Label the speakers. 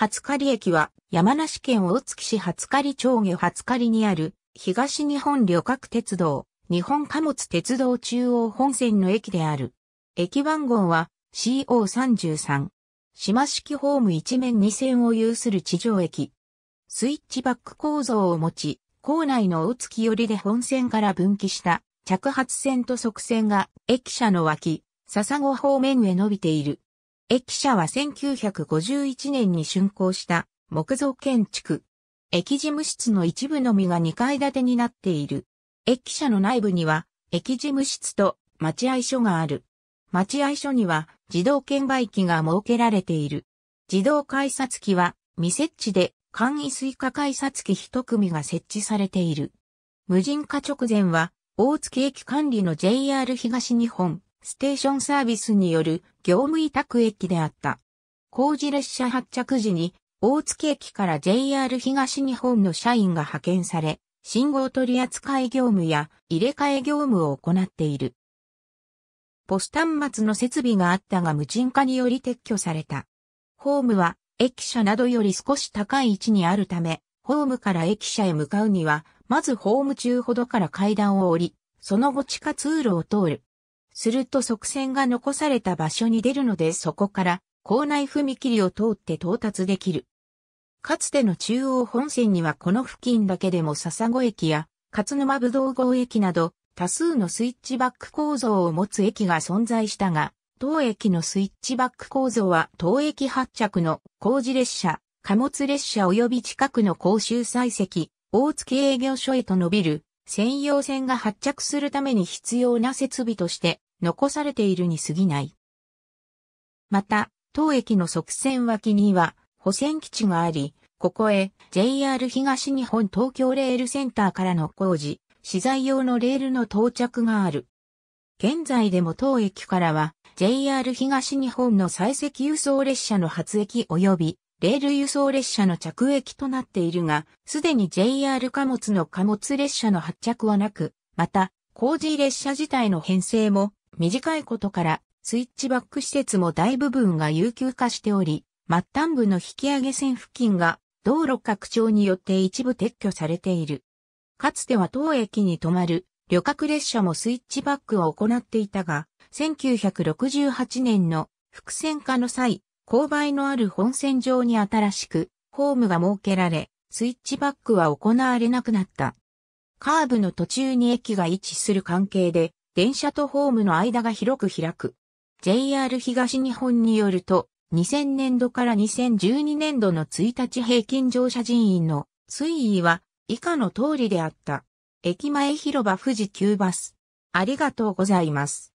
Speaker 1: 初狩駅は山梨県大月市初狩町下初狩にある東日本旅客鉄道日本貨物鉄道中央本線の駅である。駅番号は CO33。島式ホーム一面二線を有する地上駅。スイッチバック構造を持ち、構内の大月寄りで本線から分岐した着発線と側線が駅舎の脇、笹子方面へ伸びている。駅舎は1951年に竣工した木造建築。駅事務室の一部のみが2階建てになっている。駅舎の内部には駅事務室と待合所がある。待合所には自動券売機が設けられている。自動改札機は未設置で簡易追加改札機一組が設置されている。無人化直前は大月駅管理の JR 東日本ステーションサービスによる業務委託駅であった。工事列車発着時に、大月駅から JR 東日本の社員が派遣され、信号取扱い業務や入れ替え業務を行っている。ポス端末の設備があったが無人化により撤去された。ホームは駅舎などより少し高い位置にあるため、ホームから駅舎へ向かうには、まずホーム中ほどから階段を降り、その後地下通路を通る。すると側線が残された場所に出るのでそこから校内踏切を通って到達できる。かつての中央本線にはこの付近だけでも笹子駅や勝沼武道郷駅など多数のスイッチバック構造を持つ駅が存在したが、当駅のスイッチバック構造は当駅発着の工事列車、貨物列車及び近くの公衆採石、大月営業所へと伸びる専用線が発着するために必要な設備として残されているに過ぎない。また、当駅の側線脇には保線基地があり、ここへ JR 東日本東京レールセンターからの工事、資材用のレールの到着がある。現在でも当駅からは JR 東日本の採石輸送列車の発駅及びレール輸送列車の着駅となっているが、すでに JR 貨物の貨物列車の発着はなく、また、工事列車自体の編成も短いことから、スイッチバック施設も大部分が有給化しており、末端部の引き上げ線付近が道路拡張によって一部撤去されている。かつては当駅に止まる旅客列車もスイッチバックを行っていたが、1968年の伏線化の際、勾配のある本線上に新しく、ホームが設けられ、スイッチバックは行われなくなった。カーブの途中に駅が位置する関係で、電車とホームの間が広く開く。JR 東日本によると、2000年度から2012年度の1日平均乗車人員の推移は以下の通りであった。駅前広場富士急バス。ありがとうございます。